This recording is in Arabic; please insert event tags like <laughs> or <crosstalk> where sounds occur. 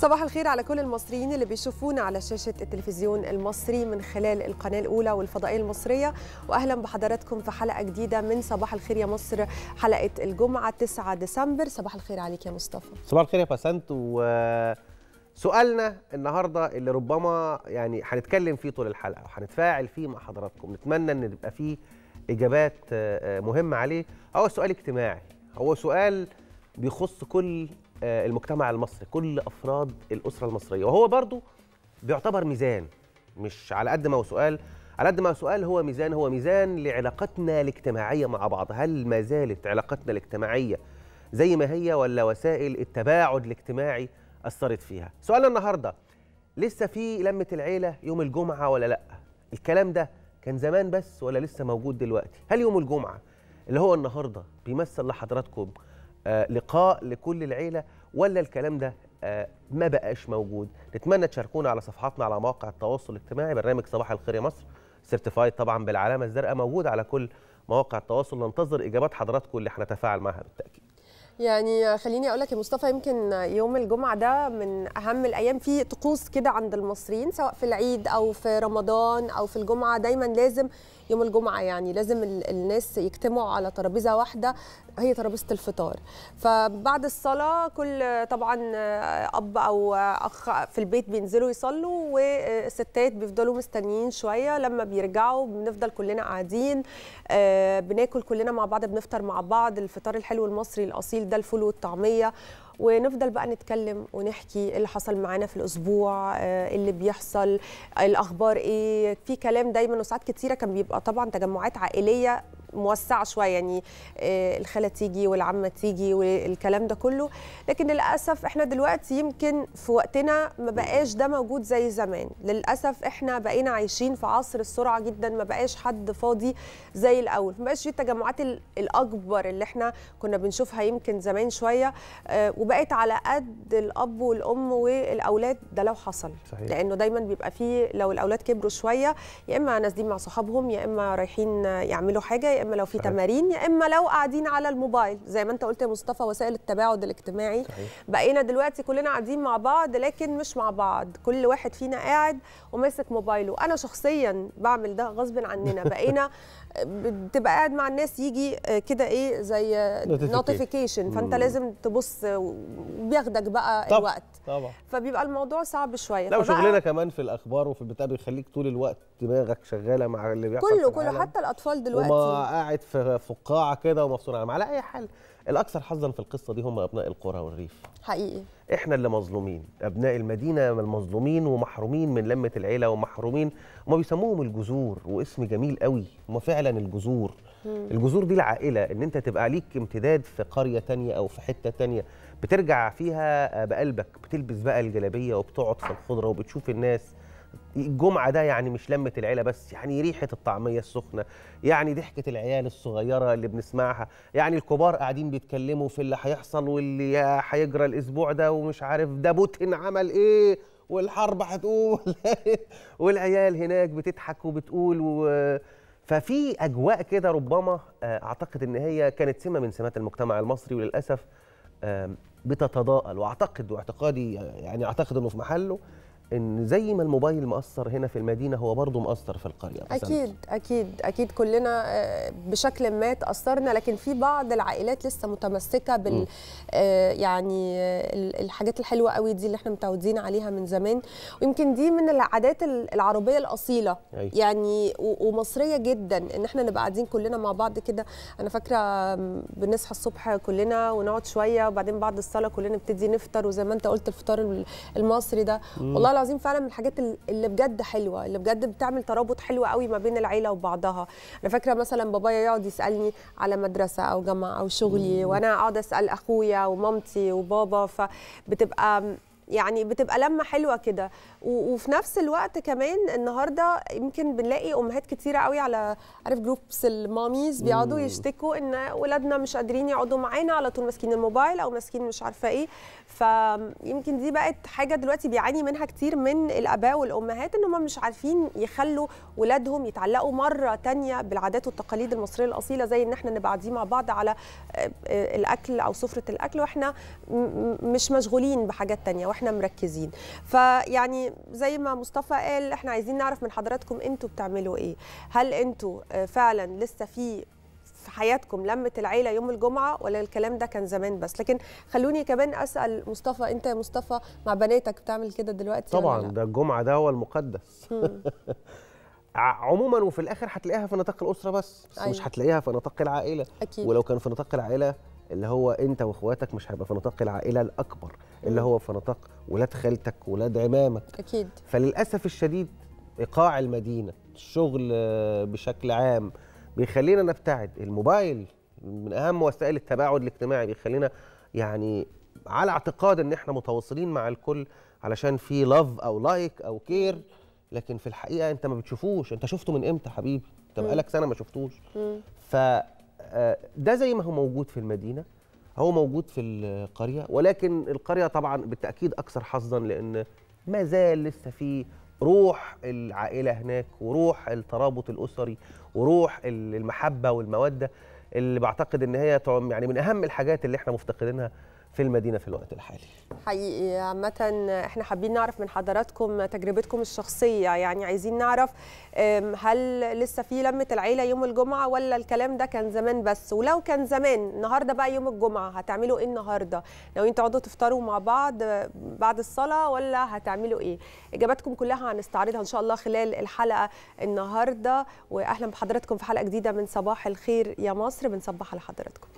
صباح الخير على كل المصريين اللي بيشوفونا على شاشة التلفزيون المصري من خلال القناة الأولى والفضائية المصرية وأهلا بحضراتكم في حلقة جديدة من صباح الخير يا مصر حلقة الجمعة 9 ديسمبر صباح الخير عليك يا مصطفى صباح الخير يا فسنت وسؤالنا النهاردة اللي ربما يعني هنتكلم فيه طول الحلقة وهنتفاعل فيه مع حضراتكم نتمنى أن يبقى فيه إجابات آه، مهمة عليه هو سؤال اجتماعي هو سؤال بيخص كل آه، المجتمع المصري كل افراد الاسره المصريه وهو برضو بيعتبر ميزان مش على قد ما هو سؤال على قد ما سؤال هو ميزان هو ميزان لعلاقتنا الاجتماعيه مع بعض هل ما زالت علاقتنا الاجتماعيه زي ما هي ولا وسائل التباعد الاجتماعي اثرت فيها سؤالنا النهارده لسه في لمه العيله يوم الجمعه ولا لا الكلام ده كان زمان بس ولا لسه موجود دلوقتي هل يوم الجمعه اللي هو النهارده بيمثل لحضراتكم آه، لقاء لكل العيله ولا الكلام ده آه، ما بقاش موجود نتمنى تشاركونا على صفحاتنا على مواقع التواصل الاجتماعي برنامج صباح الخير يا مصر سيرتيفايد طبعا بالعلامه الزرقاء موجود على كل مواقع التواصل ننتظر اجابات حضراتكم اللي هنتفاعل معها بالتاكيد يعني خليني اقول لك يا مصطفى يمكن يوم الجمعه ده من اهم الايام في طقوس كده عند المصريين سواء في العيد او في رمضان او في الجمعه دايما لازم يوم الجمعه يعني لازم الناس يجتمعوا على ترابيزه واحده هي ترابيزه الفطار فبعد الصلاه كل طبعا اب او اخ في البيت بينزلوا يصلوا والستات بيفضلوا مستنيين شويه لما بيرجعوا بنفضل كلنا قاعدين آه، بناكل كلنا مع بعض بنفطر مع بعض الفطار الحلو المصري الاصيل ده الفول والطعميه ونفضل بقى نتكلم ونحكي اللي حصل معانا في الاسبوع آه، اللي بيحصل الاخبار ايه في كلام دايما وساعات كتيره كان بيبقى طبعا تجمعات عائليه موسعه شويه يعني آه، الخاله تيجي والعمه تيجي والكلام ده كله لكن للاسف احنا دلوقتي يمكن في وقتنا ما بقاش ده موجود زي زمان للاسف احنا بقينا عايشين في عصر السرعه جدا ما بقاش حد فاضي زي الاول ما بقاش في التجمعات الاكبر اللي احنا كنا بنشوفها يمكن زمان شويه آه، وبقت على قد الاب والام والاولاد ده لو حصل صحيح. لانه دايما بيبقى فيه لو الاولاد كبروا شويه يا اما نازلين مع صحابهم يا اما رايحين يعملوا حاجه يا اما لو في تمارين يا اما لو قاعدين على الموبايل زي ما انت قلت يا مصطفى وسائل التباعد الاجتماعي صحيح. بقينا دلوقتي كلنا قاعدين مع بعض لكن مش مع بعض كل واحد فينا قاعد وماسك موبايله انا شخصيا بعمل ده غصب عننا <laughs> بقينا بتبقى قاعد مع الناس يجي كده ايه زي نوتيفيكيشن فانت لازم تبص وبياخدك بقى طبعًا. الوقت طبعا فبيبقى الموضوع صعب شويه لا وشغلنا كمان في الاخبار وفي البتاع بيخليك طول الوقت دماغك شغاله مع اللي بيحصل كله كله حتى الاطفال دلوقتي وما قاعد في فقاعه كده ومفصول عنهم على اي حال الاكثر حظا في القصه دي هم ابناء القرى والريف حقيقي احنا اللي مظلومين ابناء المدينه المظلومين ومحرومين من لمه العيله ومحرومين هم بيسموهم الجذور واسم جميل قوي هم فعلا الجذور الجذور دي العائله ان انت تبقى ليك امتداد في قريه تانية او في حته تانية بترجع فيها بقلبك بتلبس بقى الجلابيه وبتقعد في الخضره وبتشوف الناس الجمعه ده يعني مش لمه العيله بس يعني ريحه الطعميه السخنه يعني ضحكه العيال الصغيره اللي بنسمعها يعني الكبار قاعدين بيتكلموا في اللي هيحصل واللي هيجرى الاسبوع ده ومش عارف ده بوتين عمل ايه والحرب هتقوم إيه <laughs> والعيال هناك بتضحك وبتقول و... ففي اجواء كده ربما آه، اعتقد ان هي كانت سمه من سمات المجتمع المصري وللاسف بتتضاءل واعتقد واعتقادي يعني اعتقد انه في محله ان زي ما الموبايل مأثر هنا في المدينه هو برضه مأثر في القريه مثلا. اكيد اكيد اكيد كلنا آه، بشكل ما تأثرنا لكن في بعض العائلات لسه متمسكه بال آه، يعني آه، الحاجات الحلوه قوي دي اللي احنا متعودين عليها من زمان ويمكن دي من العادات العربيه الاصيله أي. يعني ومصريه جدا ان احنا نبقى قاعدين كلنا مع بعض كده انا فاكره بنصحى الصبح كلنا ونقعد شويه وبعدين بعد الصلاه كلنا نبتدي نفطر وزي ما انت قلت الفطار المصري ده والله العظيم فعلا من الحاجات اللي بجد حلوه اللي بجد بتعمل ترابط حلو قوي ما بين العيله وبعضها انا فاكره مثلا بابايا يقعد يسالني على مدرسه او جامعه او شغلي وانا اقعد اسال اخويا ومامتي وبابا فبتبقى يعني بتبقى لمه حلوه كده وفي نفس الوقت كمان النهارده يمكن بنلاقي امهات كتيره قوي على عارف جروبس الماميز بيقعدوا يشتكوا ان ولادنا مش قادرين يقعدوا معانا على طول ماسكين الموبايل او ماسكين مش عارفه ايه فيمكن دي بقت حاجه دلوقتي بيعاني منها كتير من الاباء والامهات ان هم مش عارفين يخلوا ولادهم يتعلقوا مره ثانيه بالعادات والتقاليد المصريه الاصيله زي ان احنا نبقى قاعدين مع بعض على آه، آه، الاكل او سفره الاكل واحنا مش مشغولين بحاجات ثانيه احنا مركزين فيعني زي ما مصطفى قال احنا عايزين نعرف من حضراتكم انتوا بتعملوا ايه هل انتوا آه، فعلا لسه في في حياتكم لمة العيلة يوم الجمعة ولا الكلام ده كان زمان بس لكن خلوني كمان أسأل مصطفى أنت يا مصطفى مع بناتك بتعمل كده دلوقتي طبعا ده الجمعة ده هو المقدس <laughs> عموما وفي الآخر هتلاقيها في نطاق الأسرة بس, بس أيوة. مش هتلاقيها في نطاق العائلة أكيد. ولو كان في نطاق العائلة اللي هو انت واخواتك مش هيبقى في نطاق العائله الاكبر اللي هو في نطاق ولاد خالتك ولاد عمامك اكيد فللاسف الشديد ايقاع المدينه الشغل بشكل عام بيخلينا نبتعد الموبايل من اهم وسائل التباعد الاجتماعي بيخلينا يعني على اعتقاد ان احنا متواصلين مع الكل علشان في لاف او لايك او كير لكن في الحقيقه انت ما بتشوفوش انت شفته من امتى حبيبي انت بقالك سنه ما شفتوش ف آه، ده زي ما هو موجود في المدينه هو موجود في القريه ولكن القريه طبعا بالتاكيد اكثر حظا لان ما زال لسه في روح العائله هناك وروح الترابط الاسري وروح المحبه والموده اللي بعتقد ان هي يعني من اهم الحاجات اللي احنا مفتقدينها في المدينه في الوقت الحالي. حقيقي عامه احنا حابين نعرف من حضراتكم تجربتكم الشخصيه يعني عايزين نعرف هل لسه في لمه العيله يوم الجمعه ولا الكلام ده كان زمان بس ولو كان زمان النهارده بقى يوم الجمعه هتعملوا ايه النهارده؟ لو انتوا تقعدوا تفطروا مع بعض بعد الصلاه ولا هتعملوا ايه؟ اجاباتكم كلها هنستعرضها ان شاء الله خلال الحلقه النهارده واهلا بحضراتكم في حلقه جديده من صباح الخير يا مصر بنصبح على حضراتكم.